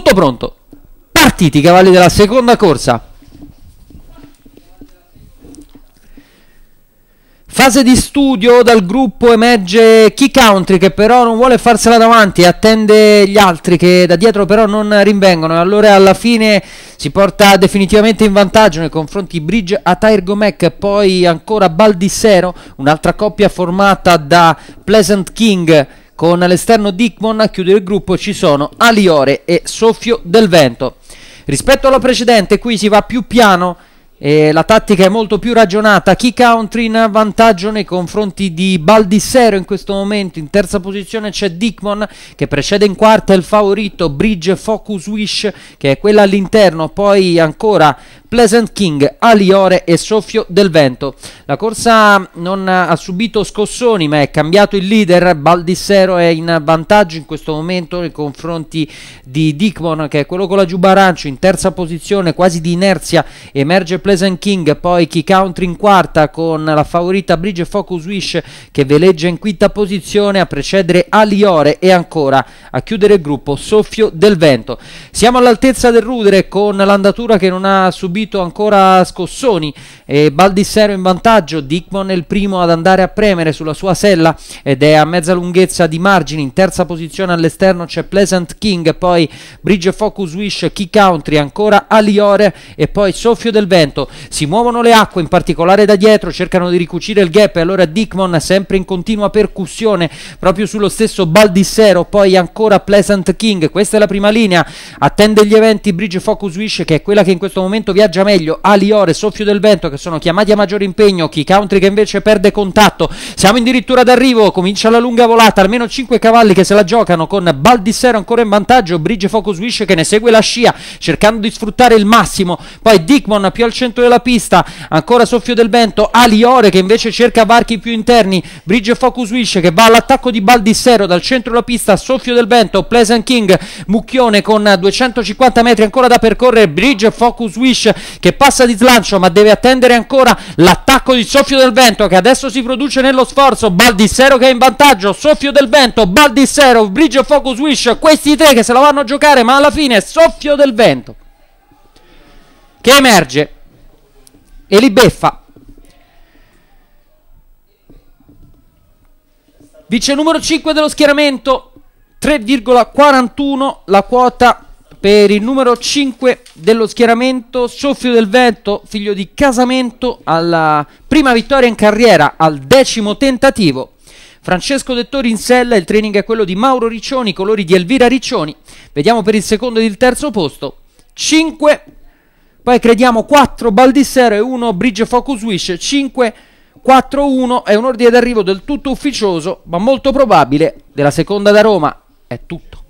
tutto pronto. Partiti, cavalli della seconda corsa. Fase di studio dal gruppo emerge Key Country che però non vuole farsela davanti, attende gli altri che da dietro però non rinvengono e allora alla fine si porta definitivamente in vantaggio nei confronti Bridge a Atair e poi ancora Baldissero, un'altra coppia formata da Pleasant King con l'esterno Dickmon a chiudere il gruppo ci sono Aliore e Soffio del Vento. Rispetto alla precedente qui si va più piano, e la tattica è molto più ragionata. Key country in vantaggio nei confronti di Baldissero in questo momento. In terza posizione c'è Dickmon che precede in quarta il favorito Bridge Focus Wish che è quella all'interno. Poi ancora Pleasant King, Aliore e Soffio del Vento. La corsa non ha subito scossoni ma è cambiato il leader, Baldissero è in vantaggio in questo momento nei confronti di Dickmon che è quello con la giubba arancio in terza posizione quasi di inerzia emerge Pleasant King, poi Key Country in quarta con la favorita Bridge Focus Wish che veleggia in quinta posizione a precedere Aliore e ancora a chiudere il gruppo Soffio del Vento. Siamo all'altezza del rudere con l'andatura che non ha subito subito ancora scossoni e Baldissero in vantaggio, Dickmon è il primo ad andare a premere sulla sua sella ed è a mezza lunghezza di margine, in terza posizione all'esterno c'è Pleasant King, poi Bridge Focus Wish, Key Country, ancora Aliore e poi Soffio del Vento, si muovono le acque in particolare da dietro, cercano di ricucire il gap e allora Dickmon sempre in continua percussione proprio sullo stesso Baldissero, poi ancora Pleasant King, questa è la prima linea, attende gli eventi Bridge Focus Wish che è quella che in questo momento viene viaggia meglio, Aliore, Soffio del Vento che sono chiamati a maggior impegno, Chi Country che invece perde contatto, siamo addirittura d'arrivo, comincia la lunga volata, almeno 5 cavalli che se la giocano con Baldissero ancora in vantaggio, Bridge Focus Wish che ne segue la scia cercando di sfruttare il massimo, poi Dickmon più al centro della pista, ancora Soffio del Vento, Aliore che invece cerca varchi più interni, Bridge Focus Wish che va all'attacco di Baldissero dal centro della pista, Soffio del Vento, Pleasant King, Mucchione con 250 metri ancora da percorrere, Bridge Focus Wish che passa di slancio ma deve attendere ancora l'attacco di soffio del vento che adesso si produce nello sforzo Baldissero che è in vantaggio soffio del vento Baldissero Brigio Focus Wish questi tre che se la vanno a giocare ma alla fine soffio del vento che emerge e li beffa vice numero 5 dello schieramento 3,41 la quota per il numero 5 dello schieramento, soffio del vento, figlio di Casamento, alla prima vittoria in carriera, al decimo tentativo. Francesco Dettori in sella, il training è quello di Mauro Riccioni, colori di Elvira Riccioni. Vediamo per il secondo ed il terzo posto. 5, poi crediamo 4 Baldissero e 1 Bridge Focus Wish, 5 4-1 è un ordine d'arrivo del tutto ufficioso, ma molto probabile, della seconda da Roma. È tutto.